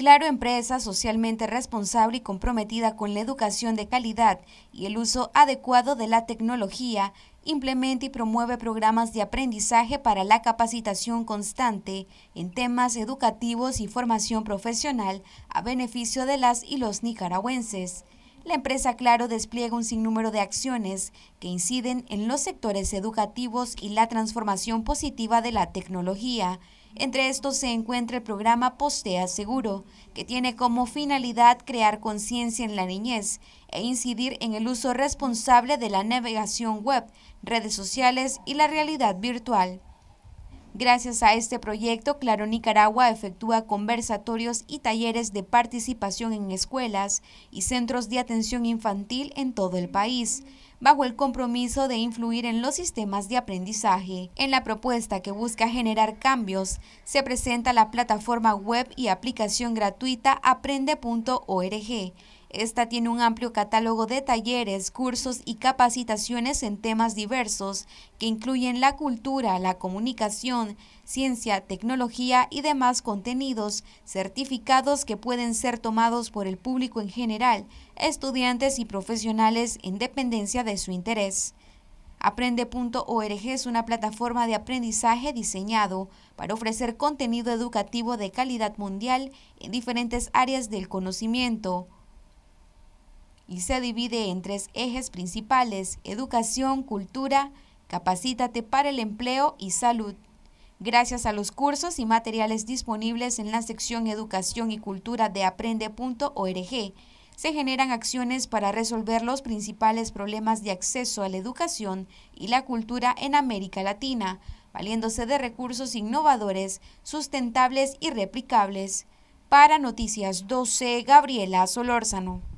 Claro Empresa socialmente responsable y comprometida con la educación de calidad y el uso adecuado de la tecnología, implementa y promueve programas de aprendizaje para la capacitación constante en temas educativos y formación profesional a beneficio de las y los nicaragüenses. La empresa Claro despliega un sinnúmero de acciones que inciden en los sectores educativos y la transformación positiva de la tecnología. Entre estos se encuentra el programa Postea Seguro, que tiene como finalidad crear conciencia en la niñez e incidir en el uso responsable de la navegación web, redes sociales y la realidad virtual. Gracias a este proyecto, Claro Nicaragua efectúa conversatorios y talleres de participación en escuelas y centros de atención infantil en todo el país bajo el compromiso de influir en los sistemas de aprendizaje. En la propuesta que busca generar cambios, se presenta la plataforma web y aplicación gratuita aprende.org esta tiene un amplio catálogo de talleres, cursos y capacitaciones en temas diversos que incluyen la cultura, la comunicación, ciencia, tecnología y demás contenidos certificados que pueden ser tomados por el público en general, estudiantes y profesionales en dependencia de su interés. Aprende.org es una plataforma de aprendizaje diseñado para ofrecer contenido educativo de calidad mundial en diferentes áreas del conocimiento y se divide en tres ejes principales, educación, cultura, capacítate para el empleo y salud. Gracias a los cursos y materiales disponibles en la sección Educación y Cultura de aprende.org, se generan acciones para resolver los principales problemas de acceso a la educación y la cultura en América Latina, valiéndose de recursos innovadores, sustentables y replicables. Para Noticias 12, Gabriela Solórzano.